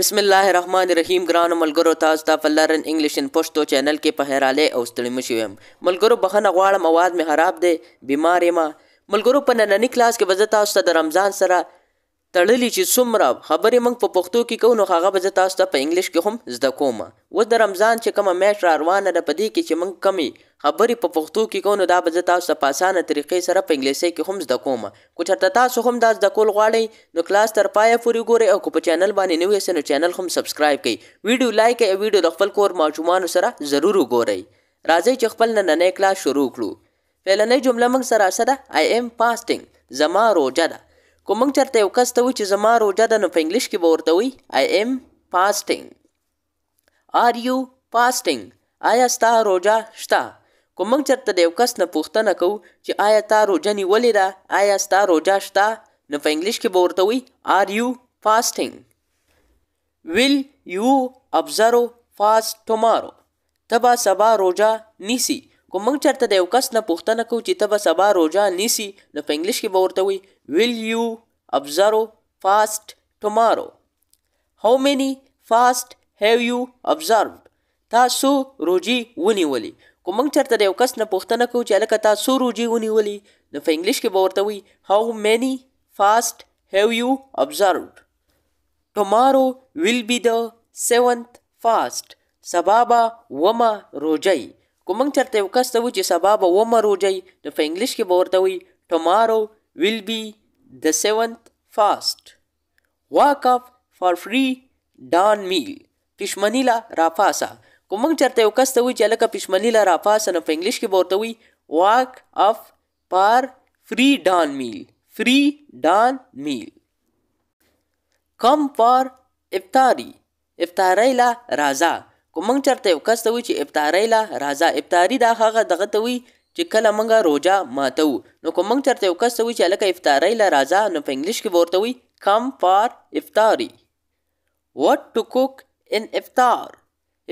بسم الله الرحمن الرحیم ګران ملګرو تاسو ته فلرن انګلیش ان پښتو چینل کې په هراله او ستړي مشوم ملګرو بخنه غواړم اواز می خراب دی بیمار ما ملګرو په نننې کلاس کې وزتا تاسو د رمضان سره تړلی چې څومره خبرې موږ په پښتو کې کوو نو هغه به زه تاسو ته په انګلیش کې هم زده کوم اوس د رمضان چې کومه میاشت را روانه ده په دې کې چې موږ کمی خبرې په پښتو کې کوو نو دا به زه تاسو ته په اسانه طریقې سره په انګلیسۍ کې هم زده کوم که چېرته تاسو هم دا زده کول غواړئ نو کلاس تر پایه پورې ګورئ او که په چینل باندې نوې یاست نو چینل هم سبسکرایب کړئ ویډیو لایک او ویډیو د خپل کور ماشومانو سره ضرور وګورئ راځئ چې خپل نننی کلاس شروع کړو پهلنۍ جمله موږ سره څه ده آی ایم فاسټینګ زما روژه ده کوم چرته یو کس ته و چې زما روزه ده نو په انګلیش کې به ورته وي آی ایم فاستینګ آر یو فاستینګ آیا ستا روزه شته کوم چرته د یو کس نه پوښتنه کوو چې آیا تا روزه نیولې ده آیا ستا روزه شته نو په انګلیش کې به ورته وي آر یو فاستینګ ویل یو ابزرو فاست ټومارو تبا سبا روزه نیسی کوم چرته د یو کس نه پوښتنه کوو چې تبا سبا روزه نیسی نو په انګلیش کې به ورته وي Will you observe fast tomorrow? How many fast have you observed? تاسو روجي ونیولې کوم چرته د یو کس نه پوښتنه کوو چې الکه تاسو روجي ونیولې نو په انګلیش کې به ورته وي هاو مېني فاست هاو یو observed tomorrow will be the seventh fast سبا به ومه روجی کوم چرته یو کس ته و چې سبا به ومه روجی نو په انګلیش کې به ورته وي tomorrow will be The seventh fast. Walk up for free دان میل پښمنی لا رافاسا کوم چرته یو کس ته وی چې لکه پښمنی لا رافاسا نه په انګلیش کې ورته وی واک اف پار فری ډان میل فری ډان میل کم پار افطاری افطاری لا رازا کوم چرته یو کس ته وی چې افطاری لا رازا افطاری دا هغه دغه ته وی چې کله مونږه روزه ماتو نو کوم مونږ چرته یو کس وی چې لکه افطاری لا راځه نو په انګلیش کې ورته وی کم فار افطاری وات ټو کوک ان افطار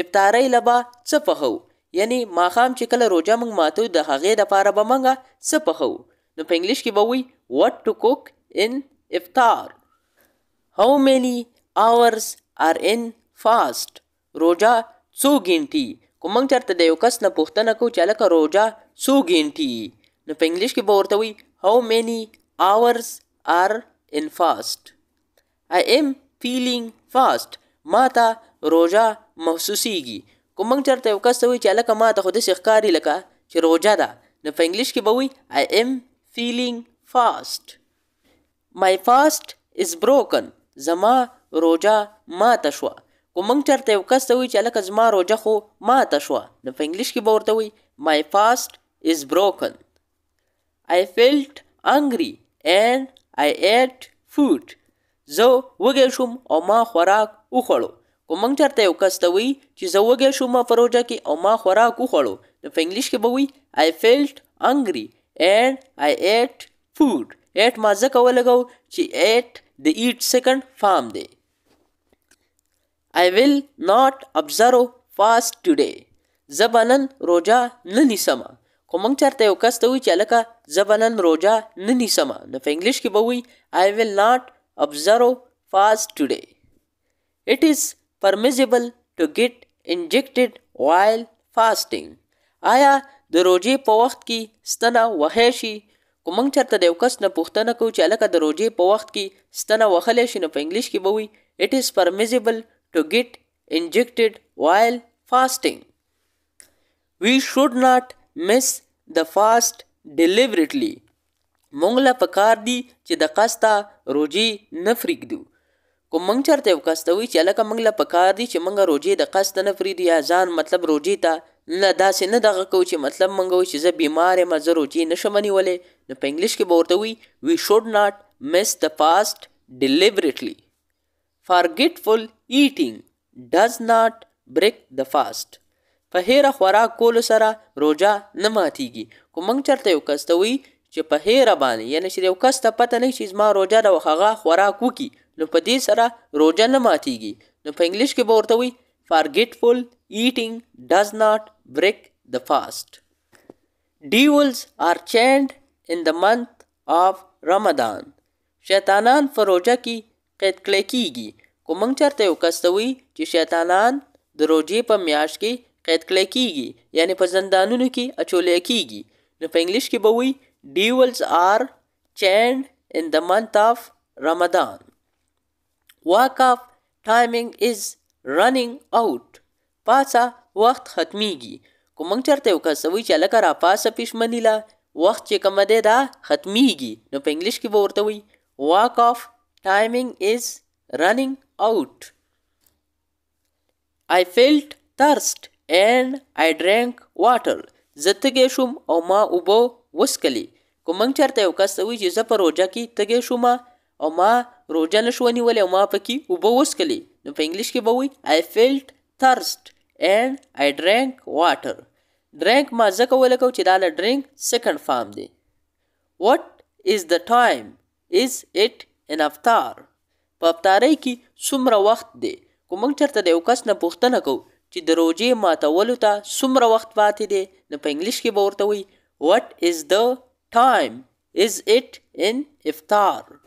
افطاری لبا څه پخو یعنی ماخام چې کله روزه مونږ ماتو د هغې د پاره به مونږه څه پخو نو په انګلیش کې به وی وات ټو کوک ان افطار هاو مېنی اورز ار ان فاست روزه څو غنټې کوم چرته د یو کس نه پوښتنه کو چې لکه روزه سو ګینټي نو په انګلیش کې به ورته وي هاو مینی اورز آر ان فاست آی ایم فیلینګ فاست ما ته روزه محسوسیږي کوم چرته یو کس وي چې لکه ما ته خو د ښکاری لکه چې روزه ده نو په انګلیش کې به وي آی ایم فیلینګ فاست مای فاست از بروکن زما روزه ماته شوه خو مونږ چرته یو کس ته وایي چې هلکه زما روژه خو ماته شوه نو په انګلیش کې به ورته وایي مای فاست از بروکن آی فیلټ انګري اینډ آی ایټ فوډ زه وږی شوم او ما خوراک وخوړو که مونږ چرته یو کس ته وایي چې زه وږی شوم په روژه کې او ما خوراک وخوړو نو په انګلیش کې به وایي آی فیلټ انګري اینډ آی ایټ فوډ ایټ ما ځکه ولګوو چې ایټ د ایټ سیکنډ فارم دی I will not observe fast today زبنن روجا نه نیسم خو مونږ چرته یو کس ته وی چې لکه زبنن روجا نه نیسم نو په انګلیش کې به وی I will not observe fast today It is permissible to get injected while fasting آیا د روجې په وخت کې ستنه وهې شي کومنګ چرته د یو کس نه پوښتنه کوو چې لکه د روجې په وخت کې ستنه وهلې شي نو په انګلیش کې به وی It is permissible to get injected while fasting. We should not miss the fast deliberately. مونږ له پکار دي چې د قستا روجي نه فریږدو کوم مونږ چرته وکستوي چې لکه مونږ له پکار دي چې مونږ روجي د قست نه فریدي یا ځان مطلب روجي ته نه داسې نه دغه کو چې مطلب مونږ وي چې زه بیمار یم زه روجي نشم نیولې نو په انګلیش کې به ورته وي وی شوډ ناٹ miss the fast deliberately forgetful eating does not break the fast په هیر خوراک کول سره روزه نه ماتيږي کوم چرته یو کستوي چې په هیر باندې یعنی چې یو کس ته پته نه شي زما روزه د وخغه خوراک وکي نو په دې سره روزه نه ماتيږي نو په انګلیش کې به ورته وي forgetful eating does not break the fast devils are chained in the month of Ramadan شیطانان فروجه کی قید کړی کیږي کو موږ چرته یو کستوي چې شیطانان د روجې په میاش کې قید کړی کیږي یعنی په زندانونو کې اچولې کیږي نو په انګلیش کې به وي ډیولز آر چینډ ان د منت اف رمضان واک اف ټایمینګ از رننګ اوټ پاسا وخت ختميږي کوم چرته یو کسوي چې لکه را پاسه پښمنی لا وخت چې کوم دی دا ختميږي نو په انګلیش کې به ورته وي واک اف timing is running out. I felt thirst and I drank water. زه تږی شوم او ما اوبه وسکلې که موږ چېرته یو کس ته وایي چې زه په روژه کې تږی شوم او ما روژه نه شوه نیولې او ما پکې اوبه وسکلې نو په انګلیش کې به وایي آی فیلټ thirst and I drank water. Drank ما ځکه ولګو چې دا له drink second form دی. What is the time? Is it ان افطار په افطاری کې څومره وخت دی کوم چرته د یو کس نه پوښتنه کو چې د روزې ماتولو ته څومره وخت پاتې دی نو په انګلیش کې به ورته وي what is the time is it in iftar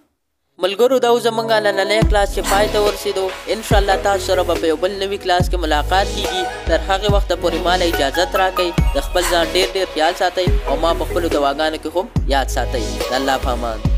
ملګرو دا زمونږه نننې کلاس چې پای ته ورسېدو ان شاء الله تاسو سره به یو بل نوې کلاس کې ملاقات کیږي تر هغه وخت پورې مال اجازه راکړئ د خپل ځان ډیر ډیر خیال ساتئ او ما په خپل دواګانو کې هم یاد ساتئ الله پامان